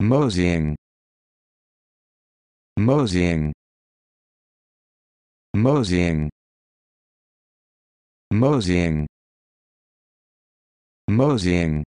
moseying moseying moseying moseying moseying